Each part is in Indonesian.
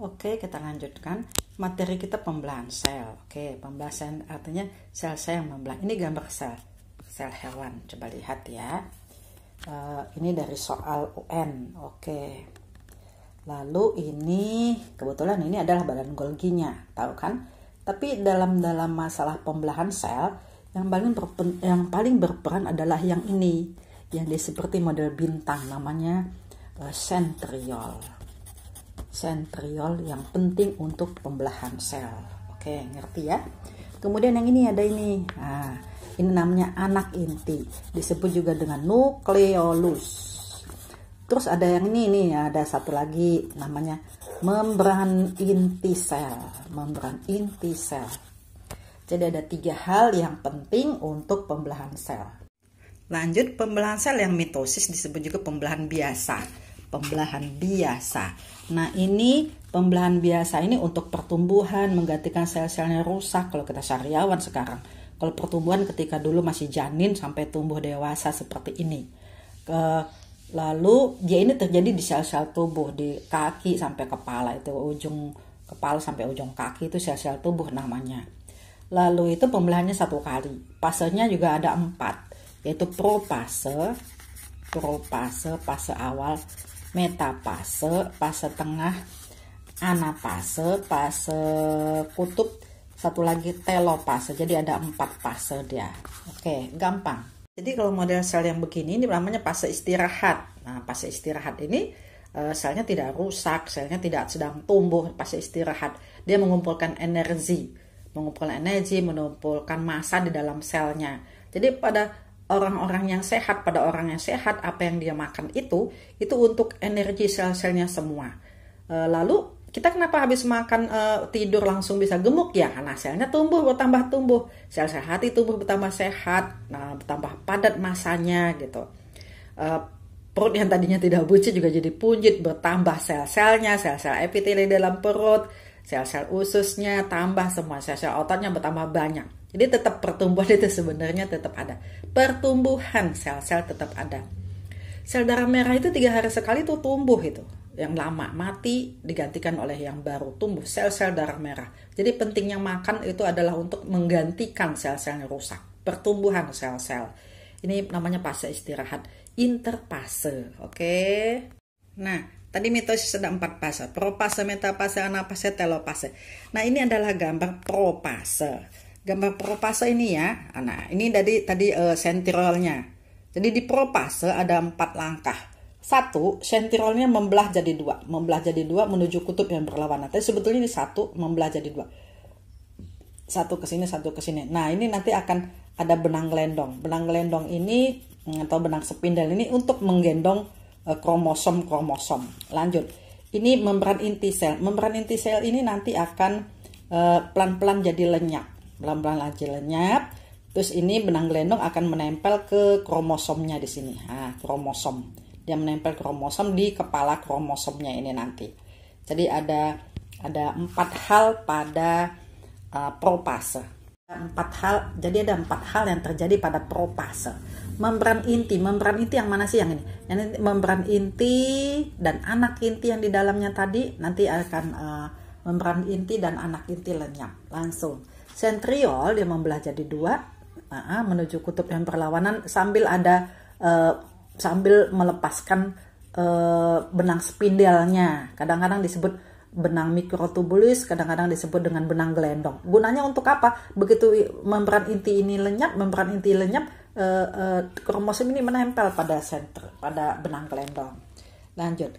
Oke, kita lanjutkan. Materi kita pembelahan sel. Oke, pembelahan sel artinya sel-sel yang membelah. Ini gambar sel, sel hewan. Coba lihat ya. Uh, ini dari soal UN. Oke. Lalu ini kebetulan ini adalah badan Golginya, tahu kan? Tapi dalam dalam masalah pembelahan sel, yang paling berpen, yang paling berperan adalah yang ini, yang dia seperti model bintang namanya uh, sentriol sentriol yang penting untuk pembelahan sel. Oke, ngerti ya? Kemudian yang ini ada ini. Nah, ini namanya anak inti, disebut juga dengan nukleolus. Terus ada yang ini nih, ada satu lagi namanya membran inti sel, membran inti sel. Jadi ada tiga hal yang penting untuk pembelahan sel. Lanjut pembelahan sel yang mitosis disebut juga pembelahan biasa pembelahan biasa. Nah, ini pembelahan biasa ini untuk pertumbuhan menggantikan sel-selnya rusak kalau kita sariawan sekarang. Kalau pertumbuhan ketika dulu masih janin sampai tumbuh dewasa seperti ini. Ke lalu dia ya ini terjadi di sel-sel tubuh di kaki sampai kepala itu ujung kepala sampai ujung kaki itu sel-sel tubuh namanya. Lalu itu pembelahannya satu kali. Pasenya juga ada empat, yaitu propase, propase, fase awal, metafase, fase tengah, anapase, fase kutub, satu lagi telopase. Jadi ada empat fase dia. Oke, gampang. Jadi kalau model sel yang begini, ini namanya fase istirahat. Nah, fase istirahat ini eh, selnya tidak rusak, selnya tidak sedang tumbuh Fase istirahat. Dia mengumpulkan energi, mengumpulkan energi, mengumpulkan massa di dalam selnya. Jadi pada orang-orang yang sehat pada orang yang sehat apa yang dia makan itu itu untuk energi sel-selnya semua e, lalu kita kenapa habis makan e, tidur langsung bisa gemuk ya karena selnya tumbuh bertambah tumbuh sel sel hati tumbuh bertambah sehat nah bertambah padat masanya gitu e, perut yang tadinya tidak buncit juga jadi punjit bertambah sel-selnya sel-sel epiteli dalam perut sel-sel ususnya tambah semua sel-sel ototnya bertambah banyak jadi tetap pertumbuhan itu sebenarnya tetap ada. Pertumbuhan sel-sel tetap ada. Sel darah merah itu tiga hari sekali tuh tumbuh itu. Yang lama mati digantikan oleh yang baru tumbuh sel-sel darah merah. Jadi pentingnya makan itu adalah untuk menggantikan sel-sel yang rusak. Pertumbuhan sel-sel. Ini namanya fase istirahat. Interpase, oke? Okay? Nah, Tadi mitosis ada empat fase, Propase, metapase, anafase, telopase. Nah ini adalah gambar Propase gambar propase ini ya. Ah, nah, ini dari tadi uh, eh, sentrolnya. Jadi di propase ada empat langkah. Satu, sentrolnya membelah jadi dua. Membelah jadi dua menuju kutub yang berlawanan. Tapi sebetulnya ini satu, membelah jadi dua. Satu ke sini, satu ke sini. Nah, ini nanti akan ada benang lendong. Benang lendong ini hmm, atau benang sepindel ini untuk menggendong eh, kromosom-kromosom. Lanjut. Ini membran inti sel. Membran inti sel ini nanti akan eh, pelan-pelan jadi lenyap pelan-pelan aja lenyap terus ini benang gelendong akan menempel ke kromosomnya di sini ah kromosom dia menempel kromosom di kepala kromosomnya ini nanti jadi ada ada empat hal pada uh, propase empat hal jadi ada empat hal yang terjadi pada propase membran inti membran inti yang mana sih yang ini yang ini membran inti dan anak inti yang di dalamnya tadi nanti akan uh, membran inti dan anak inti lenyap langsung sentriol dia membelah jadi dua ah, menuju kutub yang perlawanan sambil ada uh, sambil melepaskan uh, benang spindelnya kadang-kadang disebut benang mikrotubulus kadang-kadang disebut dengan benang gelendong gunanya untuk apa begitu membran inti ini lenyap membran inti lenyap uh, uh, kromosom ini menempel pada sentri pada benang gelendong lanjut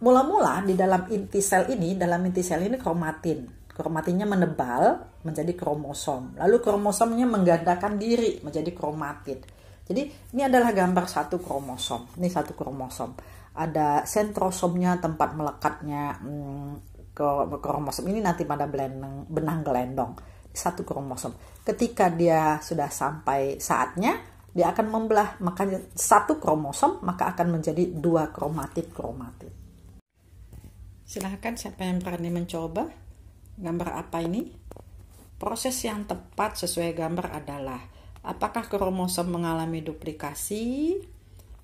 mula-mula di dalam inti sel ini dalam inti sel ini kromatin Kromatinya menebal menjadi kromosom. Lalu kromosomnya menggandakan diri menjadi kromatid. Jadi ini adalah gambar satu kromosom. Ini satu kromosom. Ada sentrosomnya tempat melekatnya hmm, kromosom ini nanti pada benang, benang gelendong. Satu kromosom. Ketika dia sudah sampai saatnya, dia akan membelah. Maka satu kromosom maka akan menjadi dua kromatid kromatid. Silahkan siapa yang berani mencoba Gambar apa ini? Proses yang tepat sesuai gambar adalah apakah kromosom mengalami duplikasi,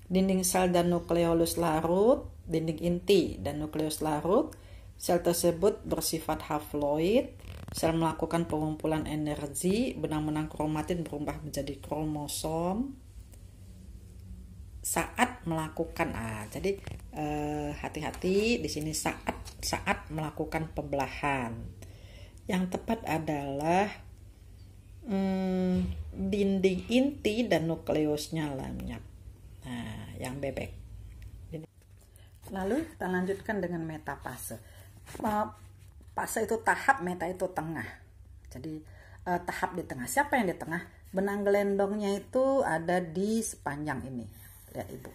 dinding sel dan nukleolus larut, dinding inti dan nukleus larut, sel tersebut bersifat haploid, sel melakukan pengumpulan energi, benang-benang kromatin berubah menjadi kromosom saat melakukan ah jadi eh, hati-hati eh, di sini saat saat melakukan pembelahan yang tepat adalah hmm, dinding inti dan nukleusnya lenyap. Nah, yang bebek. Lalu kita lanjutkan dengan metafase. Fase itu tahap, meta itu tengah. Jadi eh, tahap di tengah. Siapa yang di tengah? Benang gelendongnya itu ada di sepanjang ini. Lihat ibu.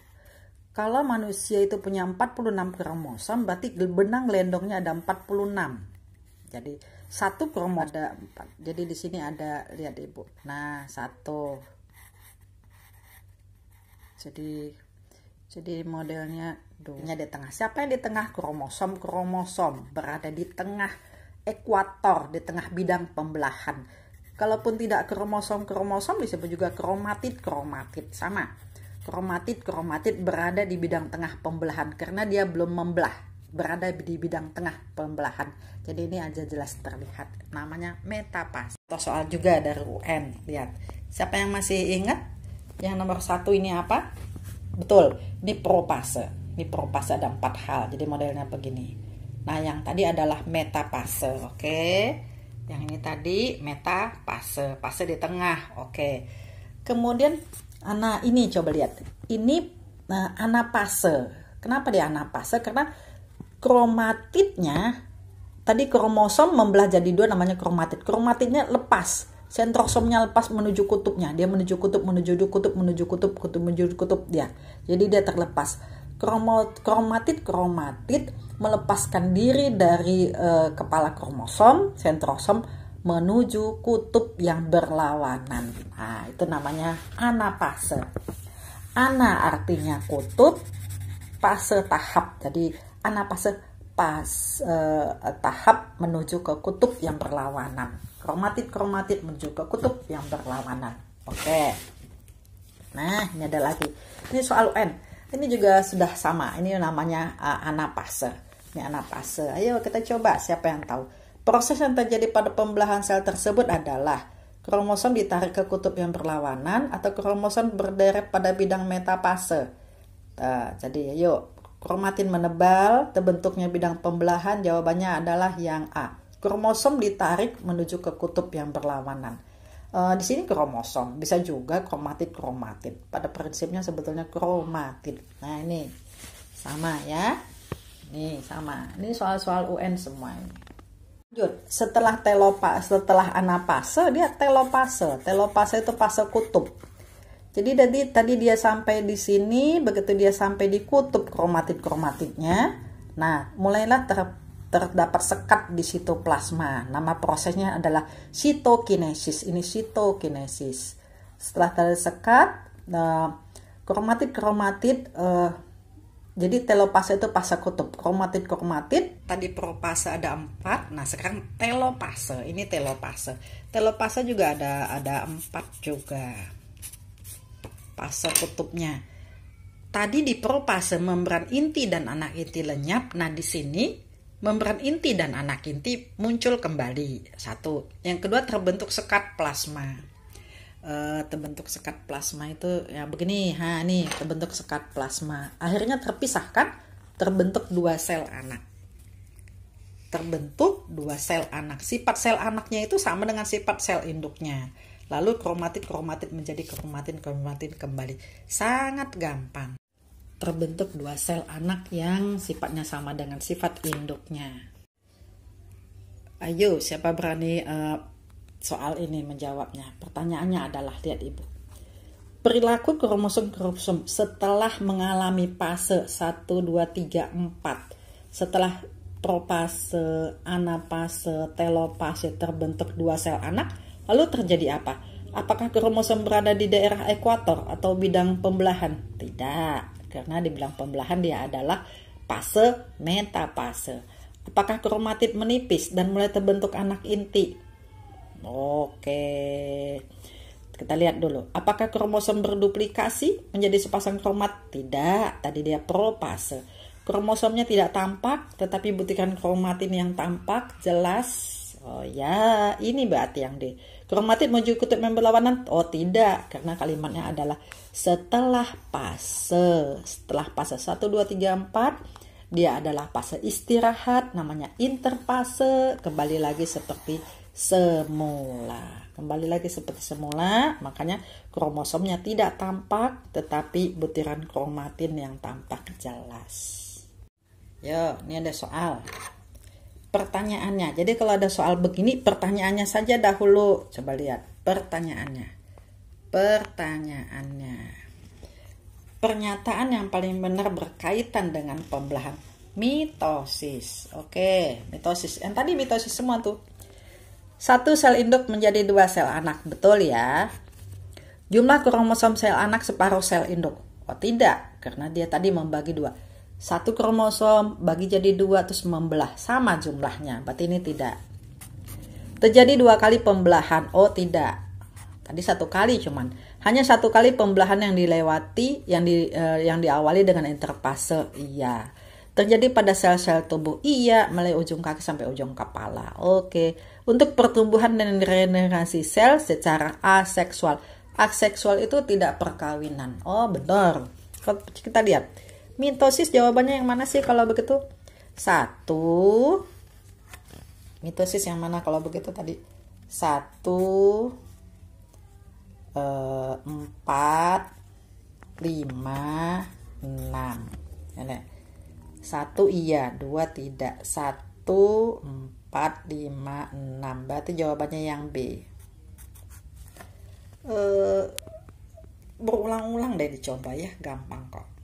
Kalau manusia itu punya 46 kromosom, berarti benang gelendongnya ada 46. Jadi satu ada empat jadi di sini ada lihat ibu nah satu jadi jadi modelnya dunia di tengah siapa yang di tengah kromosom kromosom berada di tengah ekuator di tengah bidang pembelahan kalaupun tidak kromosom kromosom disebut juga kromatid kromatid sama kromatid kromatid berada di bidang tengah pembelahan karena dia belum membelah berada di bidang tengah pembelahan. Jadi ini aja jelas terlihat. Namanya metapas. Atau soal juga dari UN. Lihat. Siapa yang masih ingat? Yang nomor satu ini apa? Betul. Ini propase. Ini propase ada empat hal. Jadi modelnya begini. Nah yang tadi adalah metapase. Oke. Okay? Yang ini tadi metapase. Pase di tengah. Oke. Okay. Kemudian Nah ini coba lihat. Ini nah, eh, anapase. Kenapa dia anapase? Karena kromatidnya tadi kromosom membelah jadi dua namanya kromatid. Kromatidnya lepas, sentrosomnya lepas menuju kutubnya. Dia menuju kutub, menuju kutub, menuju kutub, kutub menuju kutub dia. Jadi dia terlepas. Kromo, kromatid kromatid melepaskan diri dari eh, kepala kromosom, sentrosom menuju kutub yang berlawanan. Nah, itu namanya anapase. Ana artinya kutub, fase tahap. Jadi anapase pas eh, tahap menuju ke kutub yang berlawanan. Kromatit kromatit menuju ke kutub yang berlawanan. Oke. Nah, ini ada lagi. Ini soal UN. Ini juga sudah sama. Ini namanya uh, anapase. Ini anapase. Ayo kita coba siapa yang tahu. Proses yang terjadi pada pembelahan sel tersebut adalah kromosom ditarik ke kutub yang berlawanan atau kromosom berderet pada bidang metapase. Uh, jadi yuk Kromatin menebal, terbentuknya bidang pembelahan, jawabannya adalah yang A. Kromosom ditarik menuju ke kutub yang berlawanan. E, di sini kromosom, bisa juga kromatin-kromatin. Pada prinsipnya sebetulnya kromatin. Nah ini sama ya. Ini sama. Ini soal-soal UN semua ini. Lanjut, setelah telopa, setelah anapase, dia telopase. Telopase itu fase kutub jadi tadi tadi dia sampai di sini, begitu dia sampai di kutub kromatid kromatidnya, Nah, mulailah ter, terdapat sekat di sitoplasma. Nama prosesnya adalah sitokinesis. Ini sitokinesis. Setelah terdapat sekat, kromatid eh, kromatid eh, jadi telopase itu pasak kutub, Kromatid kromatid Tadi propase ada empat, nah sekarang telopase. Ini telopase. Telopase juga ada ada empat juga fase kutubnya. Tadi di propase membran inti dan anak inti lenyap, nah di sini membran inti dan anak inti muncul kembali. Satu. Yang kedua terbentuk sekat plasma. E, terbentuk sekat plasma itu ya begini, ha nih terbentuk sekat plasma. Akhirnya terpisahkan Terbentuk dua sel anak. Terbentuk dua sel anak. Sifat sel anaknya itu sama dengan sifat sel induknya lalu kromatin-kromatin menjadi kromatin-kromatin kembali. Sangat gampang. Terbentuk dua sel anak yang sifatnya sama dengan sifat induknya. Ayo, siapa berani uh, soal ini menjawabnya? Pertanyaannya adalah, lihat ibu. Perilaku kromosom-kromosom setelah mengalami fase 1, 2, 3, 4. Setelah propase, anapase, telopase terbentuk dua sel anak, Lalu terjadi apa? Apakah kromosom berada di daerah ekuator atau bidang pembelahan? Tidak, karena di bidang pembelahan dia adalah fase metafase. Apakah kromatid menipis dan mulai terbentuk anak inti? Oke. Kita lihat dulu. Apakah kromosom berduplikasi menjadi sepasang kromat? Tidak, tadi dia propase. Kromosomnya tidak tampak, tetapi butiran kromatin yang tampak jelas Oh ya, ini berarti yang D. Kromatit menuju kutub member lawanan? Oh tidak, karena kalimatnya adalah setelah fase. Setelah fase 1, 2, 3, 4, dia adalah fase istirahat, namanya interfase. Kembali lagi seperti semula. Kembali lagi seperti semula, makanya kromosomnya tidak tampak, tetapi butiran kromatin yang tampak jelas. Yo, ini ada soal pertanyaannya. Jadi kalau ada soal begini, pertanyaannya saja dahulu. Coba lihat pertanyaannya. Pertanyaannya. Pernyataan yang paling benar berkaitan dengan pembelahan mitosis. Oke, mitosis. Yang tadi mitosis semua tuh. Satu sel induk menjadi dua sel anak, betul ya? Jumlah kromosom sel anak separuh sel induk. Oh tidak, karena dia tadi membagi dua satu kromosom bagi jadi dua terus membelah sama jumlahnya berarti ini tidak terjadi dua kali pembelahan oh tidak tadi satu kali cuman hanya satu kali pembelahan yang dilewati yang di eh, yang diawali dengan interfase iya terjadi pada sel-sel tubuh iya mulai ujung kaki sampai ujung kepala oke untuk pertumbuhan dan regenerasi sel secara aseksual aseksual itu tidak perkawinan oh benar kita lihat Mitosis jawabannya yang mana sih kalau begitu? Satu. Mitosis yang mana kalau begitu tadi? Satu. e, empat. Lima. Enam. Satu iya, dua tidak. Satu, empat, lima, enam. Berarti jawabannya yang B. E, berulang-ulang deh dicoba ya gampang kok